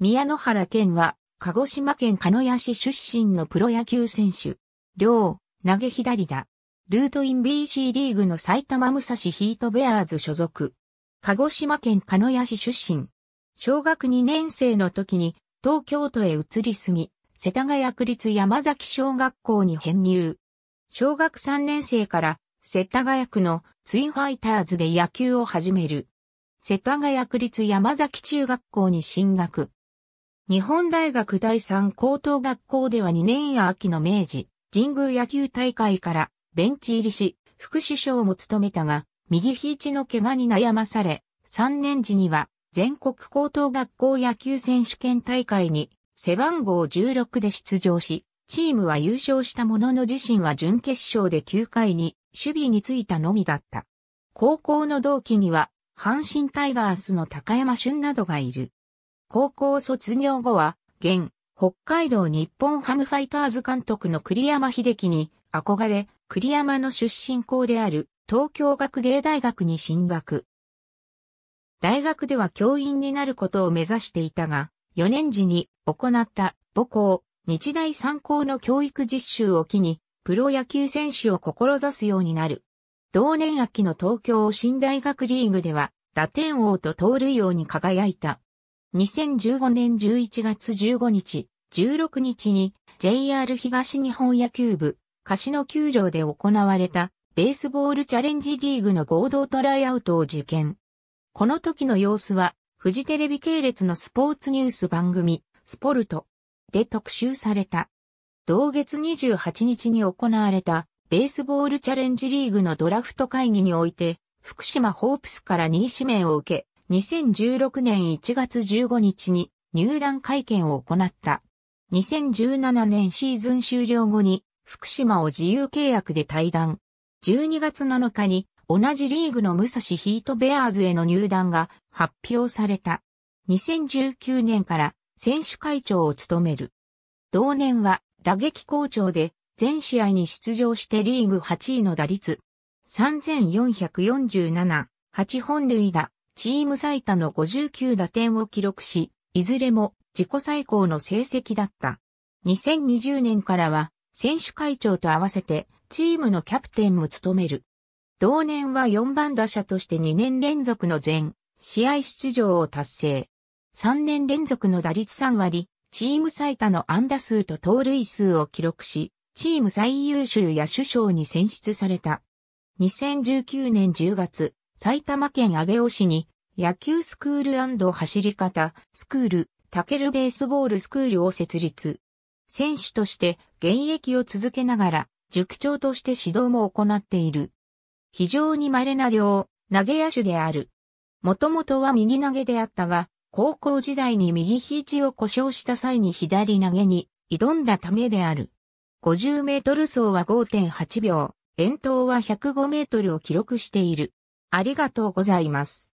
宮野原健は、鹿児島県鹿屋市出身のプロ野球選手。両、投げ左だ。ルートイン BC リーグの埼玉武蔵ヒートベアーズ所属。鹿児島県鹿屋市出身。小学2年生の時に東京都へ移り住み、世田谷区立山崎小学校に編入。小学3年生から世田谷区のツインファイターズで野球を始める。世田谷区立山崎中学校に進学。日本大学第三高等学校では2年や秋の明治、神宮野球大会からベンチ入りし、副首相も務めたが、右肘の怪我に悩まされ、3年時には全国高等学校野球選手権大会に背番号16で出場し、チームは優勝したものの自身は準決勝で9回に守備についたのみだった。高校の同期には阪神タイガースの高山俊などがいる。高校卒業後は、現、北海道日本ハムファイターズ監督の栗山秀樹に憧れ、栗山の出身校である東京学芸大学に進学。大学では教員になることを目指していたが、4年時に行った母校、日大三高の教育実習を機に、プロ野球選手を志すようになる。同年秋の東京新大学リーグでは、打点王と盗塁王に輝いた。2015年11月15日、16日に JR 東日本野球部、貸野球場で行われたベースボールチャレンジリーグの合同トライアウトを受験。この時の様子は、フジテレビ系列のスポーツニュース番組、スポルトで特集された。同月28日に行われたベースボールチャレンジリーグのドラフト会議において、福島ホープスから2位指名を受け、2016年1月15日に入団会見を行った。2017年シーズン終了後に福島を自由契約で退団。12月7日に同じリーグの武蔵ヒートベアーズへの入団が発表された。2019年から選手会長を務める。同年は打撃好調で全試合に出場してリーグ8位の打率3447、8本塁打、チーム最多の59打点を記録し、いずれも自己最高の成績だった。2020年からは選手会長と合わせてチームのキャプテンも務める。同年は4番打者として2年連続の全試合出場を達成。3年連続の打率3割、チーム最多の安打数と盗塁数を記録し、チーム最優秀野手賞に選出された。2019年10月、埼玉県上尾市に野球スクール走り方スクール、タケルベースボールスクールを設立。選手として現役を続けながら、塾長として指導も行っている。非常に稀な量、投げ野手である。もともとは右投げであったが、高校時代に右肘を故障した際に左投げに挑んだためである。50メートル走は5.8秒、遠投は105メートルを記録している。ありがとうございます。